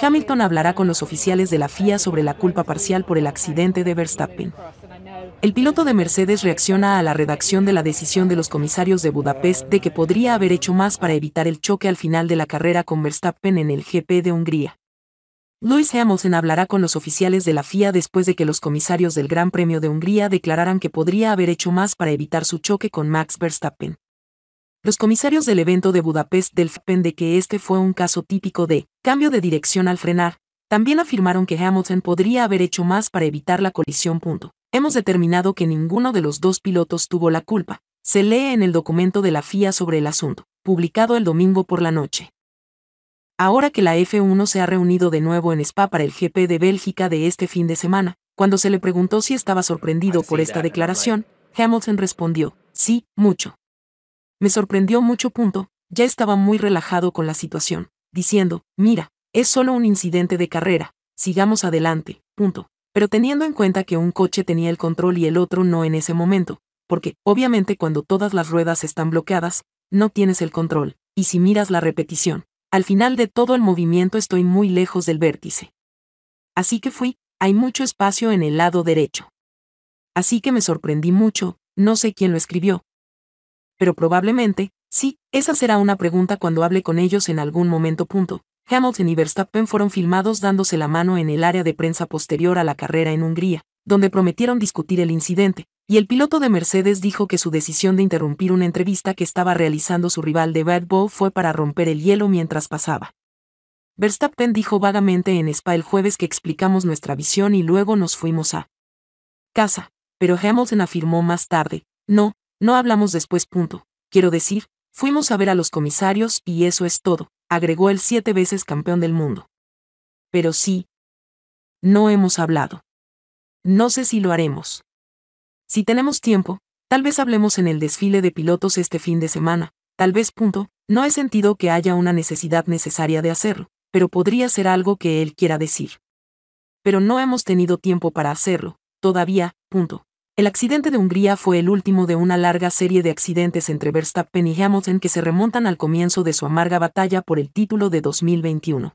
Hamilton hablará con los oficiales de la FIA sobre la culpa parcial por el accidente de Verstappen. El piloto de Mercedes reacciona a la redacción de la decisión de los comisarios de Budapest de que podría haber hecho más para evitar el choque al final de la carrera con Verstappen en el GP de Hungría. Lewis Hamilton hablará con los oficiales de la FIA después de que los comisarios del Gran Premio de Hungría declararan que podría haber hecho más para evitar su choque con Max Verstappen. Los comisarios del evento de Budapest del FPEN de que este fue un caso típico de cambio de dirección al frenar, también afirmaron que Hamilton podría haber hecho más para evitar la colisión. Hemos determinado que ninguno de los dos pilotos tuvo la culpa, se lee en el documento de la FIA sobre el asunto, publicado el domingo por la noche. Ahora que la F1 se ha reunido de nuevo en Spa para el GP de Bélgica de este fin de semana, cuando se le preguntó si estaba sorprendido por esta declaración, Hamilton respondió, sí, mucho. Me sorprendió mucho. Punto. Ya estaba muy relajado con la situación, diciendo, mira, es solo un incidente de carrera, sigamos adelante. Punto. Pero teniendo en cuenta que un coche tenía el control y el otro no en ese momento, porque, obviamente, cuando todas las ruedas están bloqueadas, no tienes el control, y si miras la repetición, al final de todo el movimiento estoy muy lejos del vértice. Así que fui, hay mucho espacio en el lado derecho. Así que me sorprendí mucho, no sé quién lo escribió, pero probablemente, sí, esa será una pregunta cuando hable con ellos en algún momento. Punto. Hamilton y Verstappen fueron filmados dándose la mano en el área de prensa posterior a la carrera en Hungría, donde prometieron discutir el incidente, y el piloto de Mercedes dijo que su decisión de interrumpir una entrevista que estaba realizando su rival de Red Bull fue para romper el hielo mientras pasaba. Verstappen dijo vagamente en Spa el jueves que explicamos nuestra visión y luego nos fuimos a casa, pero Hamilton afirmó más tarde, no, no hablamos después. Punto. Quiero decir, fuimos a ver a los comisarios y eso es todo, agregó el siete veces campeón del mundo. Pero sí. No hemos hablado. No sé si lo haremos. Si tenemos tiempo, tal vez hablemos en el desfile de pilotos este fin de semana, tal vez punto, no he sentido que haya una necesidad necesaria de hacerlo, pero podría ser algo que él quiera decir. Pero no hemos tenido tiempo para hacerlo, todavía, punto. El accidente de Hungría fue el último de una larga serie de accidentes entre Verstappen y Hamilton que se remontan al comienzo de su amarga batalla por el título de 2021.